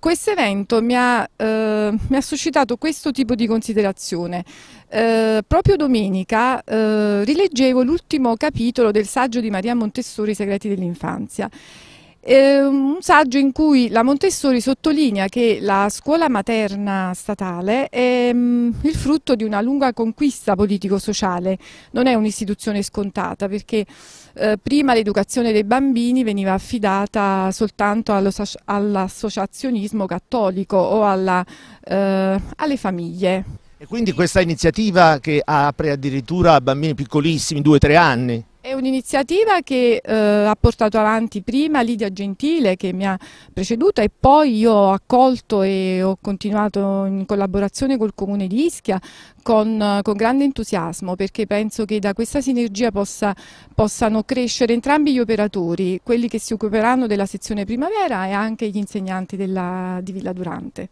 questo evento mi ha, eh, mi ha, suscitato questo tipo di considerazione. Eh, proprio domenica eh, rileggevo l'ultimo capitolo del saggio di Maria Montessori, I segreti dell'infanzia eh, un saggio in cui la Montessori sottolinea che la scuola materna statale è mh, mm, il frutto di una lunga conquista politico-sociale, non è un'istituzione scontata perché eh, prima l'educazione dei bambini veniva affidata soltanto all'associazionismo cattolico o alla, eh, alle famiglie. E quindi questa iniziativa che apre addirittura a bambini piccolissimi, due o tre anni? È un'iniziativa che eh, ha portato avanti prima Lidia Gentile che mi ha preceduta e poi io ho accolto e ho continuato in collaborazione col Comune di Ischia con, con grande entusiasmo perché penso che da questa sinergia possa, possano crescere entrambi gli operatori, quelli che si occuperanno della sezione primavera e anche gli insegnanti della, di Villa Durante.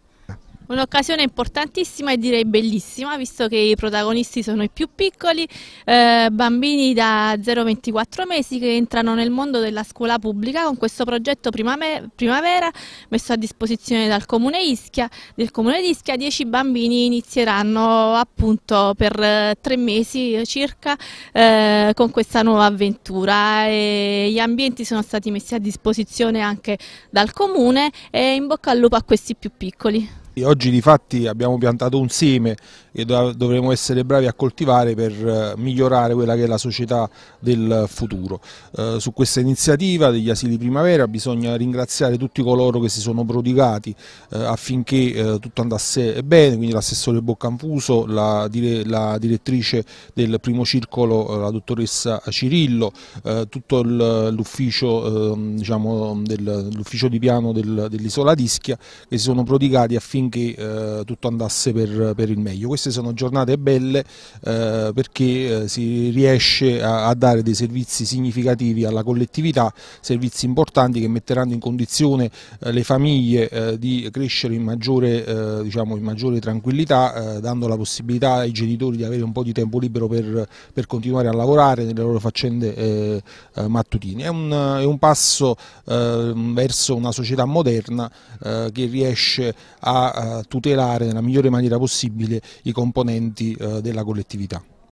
Un'occasione importantissima e direi bellissima, visto che i protagonisti sono i più piccoli, eh, bambini da 0-24 mesi che entrano nel mondo della scuola pubblica con questo progetto primavera, messo a disposizione dal comune Ischia, del comune di Ischia 10 bambini inizieranno appunto per eh, tre mesi circa eh, con questa nuova avventura e gli ambienti sono stati messi a disposizione anche dal comune e in bocca al lupo a questi più piccoli. Oggi di fatti abbiamo piantato un seme che dovremo essere bravi a coltivare per eh, migliorare quella che è la società del futuro. Eh, su questa iniziativa degli asili primavera bisogna ringraziare tutti coloro che si sono prodigati eh, affinché eh, tutto andasse bene, quindi l'assessore Boccanfuso, la, dire, la, direttrice del primo circolo, eh, la dottoressa Cirillo, eh, tutto l'ufficio ehm, diciamo, di piano del, dell'isola d'Ischia che si sono prodigati affinché lunghi eh, tutto andasse per, per, il meglio. Queste sono giornate belle eh, perché eh, si riesce a, a, dare dei servizi significativi alla collettività, servizi importanti che metteranno in condizione eh, le famiglie eh, di crescere in maggiore, diciamo, in maggiore tranquillità, dando la possibilità ai genitori di avere un po' di tempo libero per, per continuare a lavorare nelle loro faccende mattutine. È un, è un passo verso una società moderna che riesce a tutelare nella migliore maniera possibile i componenti eh, della collettività.